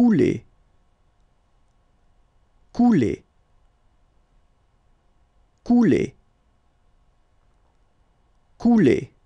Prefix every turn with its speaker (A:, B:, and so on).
A: couler couler couler couler